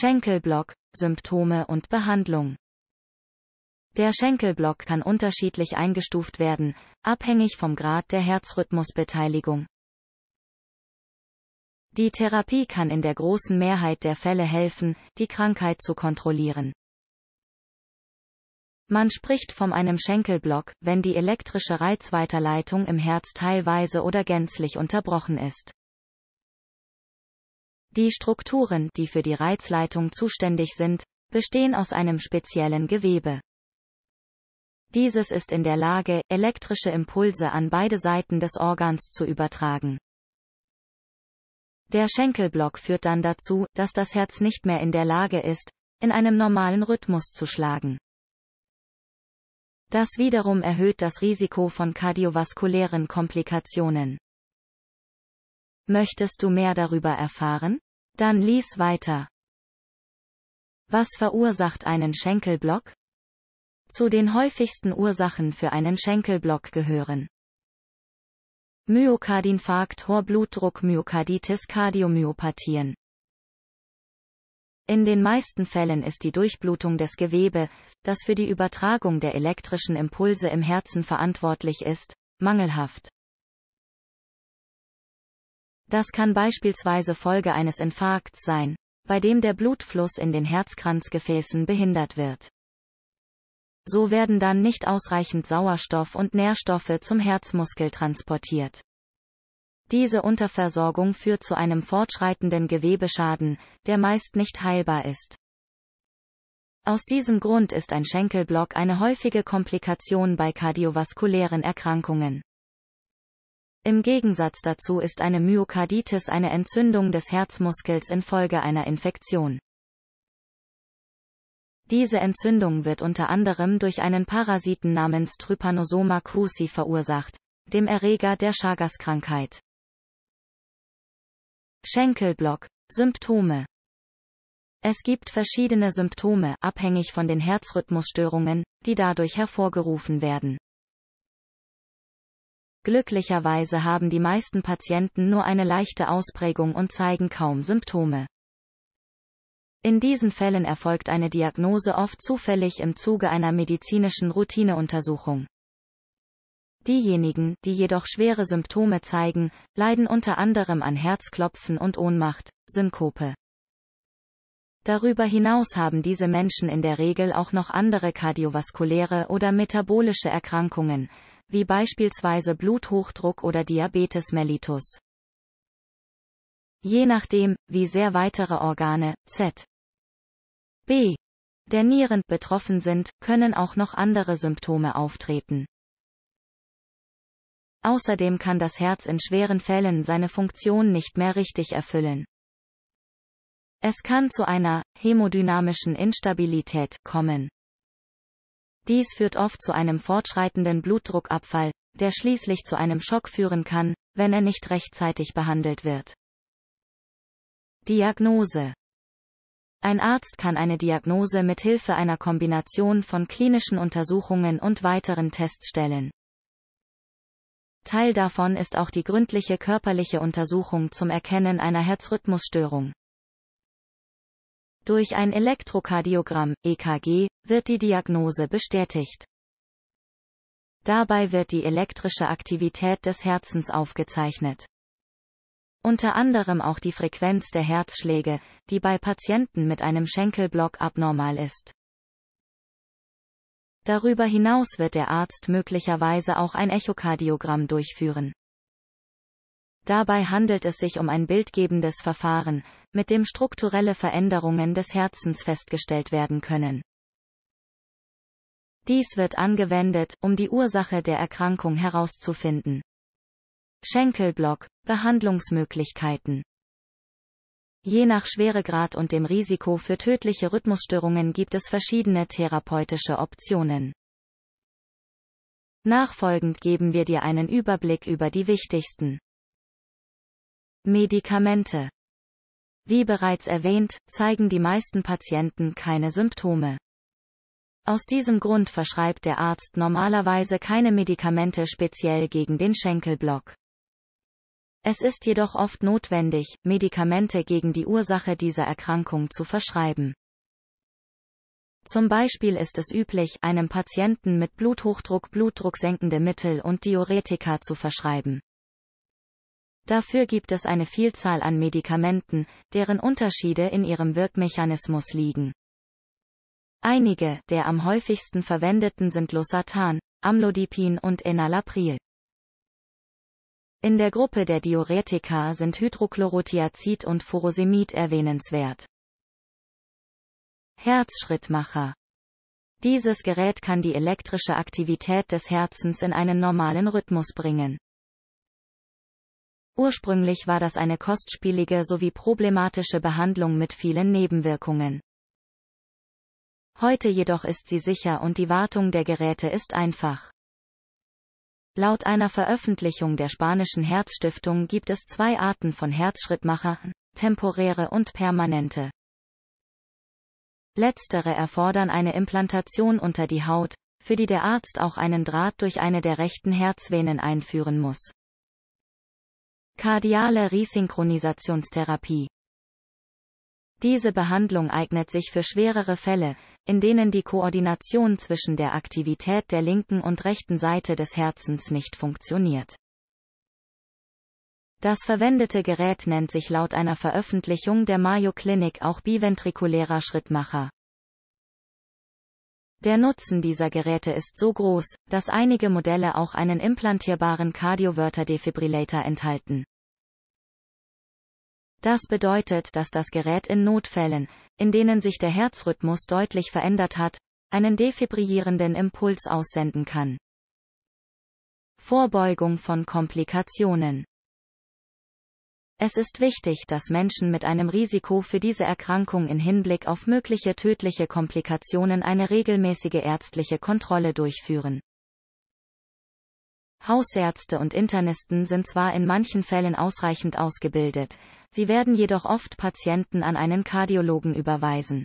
Schenkelblock, Symptome und Behandlung. Der Schenkelblock kann unterschiedlich eingestuft werden, abhängig vom Grad der Herzrhythmusbeteiligung. Die Therapie kann in der großen Mehrheit der Fälle helfen, die Krankheit zu kontrollieren. Man spricht von einem Schenkelblock, wenn die elektrische Reizweiterleitung im Herz teilweise oder gänzlich unterbrochen ist. Die Strukturen, die für die Reizleitung zuständig sind, bestehen aus einem speziellen Gewebe. Dieses ist in der Lage, elektrische Impulse an beide Seiten des Organs zu übertragen. Der Schenkelblock führt dann dazu, dass das Herz nicht mehr in der Lage ist, in einem normalen Rhythmus zu schlagen. Das wiederum erhöht das Risiko von kardiovaskulären Komplikationen. Möchtest du mehr darüber erfahren? Dann lies weiter. Was verursacht einen Schenkelblock? Zu den häufigsten Ursachen für einen Schenkelblock gehören Myokardinfarkt, hoher Blutdruck, Myokarditis, Kardiomyopathien. In den meisten Fällen ist die Durchblutung des Gewebes, das für die Übertragung der elektrischen Impulse im Herzen verantwortlich ist, mangelhaft. Das kann beispielsweise Folge eines Infarkts sein, bei dem der Blutfluss in den Herzkranzgefäßen behindert wird. So werden dann nicht ausreichend Sauerstoff und Nährstoffe zum Herzmuskel transportiert. Diese Unterversorgung führt zu einem fortschreitenden Gewebeschaden, der meist nicht heilbar ist. Aus diesem Grund ist ein Schenkelblock eine häufige Komplikation bei kardiovaskulären Erkrankungen. Im Gegensatz dazu ist eine Myokarditis eine Entzündung des Herzmuskels infolge einer Infektion. Diese Entzündung wird unter anderem durch einen Parasiten namens Trypanosoma cruzi verursacht, dem Erreger der Chagas-Krankheit. Schenkelblock. Symptome. Es gibt verschiedene Symptome, abhängig von den Herzrhythmusstörungen, die dadurch hervorgerufen werden. Glücklicherweise haben die meisten Patienten nur eine leichte Ausprägung und zeigen kaum Symptome. In diesen Fällen erfolgt eine Diagnose oft zufällig im Zuge einer medizinischen Routineuntersuchung. Diejenigen, die jedoch schwere Symptome zeigen, leiden unter anderem an Herzklopfen und Ohnmacht, Synkope. Darüber hinaus haben diese Menschen in der Regel auch noch andere kardiovaskuläre oder metabolische Erkrankungen, wie beispielsweise Bluthochdruck oder Diabetes mellitus. Je nachdem, wie sehr weitere Organe, z. b. der Nieren betroffen sind, können auch noch andere Symptome auftreten. Außerdem kann das Herz in schweren Fällen seine Funktion nicht mehr richtig erfüllen. Es kann zu einer hemodynamischen Instabilität kommen. Dies führt oft zu einem fortschreitenden Blutdruckabfall, der schließlich zu einem Schock führen kann, wenn er nicht rechtzeitig behandelt wird. Diagnose Ein Arzt kann eine Diagnose mit Hilfe einer Kombination von klinischen Untersuchungen und weiteren Tests stellen. Teil davon ist auch die gründliche körperliche Untersuchung zum Erkennen einer Herzrhythmusstörung. Durch ein Elektrokardiogramm, EKG, wird die Diagnose bestätigt. Dabei wird die elektrische Aktivität des Herzens aufgezeichnet. Unter anderem auch die Frequenz der Herzschläge, die bei Patienten mit einem Schenkelblock abnormal ist. Darüber hinaus wird der Arzt möglicherweise auch ein Echokardiogramm durchführen. Dabei handelt es sich um ein bildgebendes Verfahren, mit dem strukturelle Veränderungen des Herzens festgestellt werden können. Dies wird angewendet, um die Ursache der Erkrankung herauszufinden. Schenkelblock, Behandlungsmöglichkeiten. Je nach Schweregrad und dem Risiko für tödliche Rhythmusstörungen gibt es verschiedene therapeutische Optionen. Nachfolgend geben wir dir einen Überblick über die wichtigsten. Medikamente. Wie bereits erwähnt, zeigen die meisten Patienten keine Symptome. Aus diesem Grund verschreibt der Arzt normalerweise keine Medikamente speziell gegen den Schenkelblock. Es ist jedoch oft notwendig, Medikamente gegen die Ursache dieser Erkrankung zu verschreiben. Zum Beispiel ist es üblich, einem Patienten mit Bluthochdruck blutdrucksenkende Mittel und Diuretika zu verschreiben. Dafür gibt es eine Vielzahl an Medikamenten, deren Unterschiede in ihrem Wirkmechanismus liegen. Einige der am häufigsten verwendeten sind Losartan, Amlodipin und Enalapril. In der Gruppe der Diuretika sind Hydrochlorothiazid und Furosemid erwähnenswert. Herzschrittmacher. Dieses Gerät kann die elektrische Aktivität des Herzens in einen normalen Rhythmus bringen. Ursprünglich war das eine kostspielige sowie problematische Behandlung mit vielen Nebenwirkungen. Heute jedoch ist sie sicher und die Wartung der Geräte ist einfach. Laut einer Veröffentlichung der spanischen Herzstiftung gibt es zwei Arten von Herzschrittmachern, temporäre und permanente. Letztere erfordern eine Implantation unter die Haut, für die der Arzt auch einen Draht durch eine der rechten Herzvenen einführen muss. Kardiale Resynchronisationstherapie. Diese Behandlung eignet sich für schwerere Fälle, in denen die Koordination zwischen der Aktivität der linken und rechten Seite des Herzens nicht funktioniert. Das verwendete Gerät nennt sich laut einer Veröffentlichung der Mayo Clinic auch biventrikulärer Schrittmacher. Der Nutzen dieser Geräte ist so groß, dass einige Modelle auch einen implantierbaren Cardioverter Defibrillator enthalten. Das bedeutet, dass das Gerät in Notfällen, in denen sich der Herzrhythmus deutlich verändert hat, einen defibrillierenden Impuls aussenden kann. Vorbeugung von Komplikationen es ist wichtig, dass Menschen mit einem Risiko für diese Erkrankung in Hinblick auf mögliche tödliche Komplikationen eine regelmäßige ärztliche Kontrolle durchführen. Hausärzte und Internisten sind zwar in manchen Fällen ausreichend ausgebildet, sie werden jedoch oft Patienten an einen Kardiologen überweisen.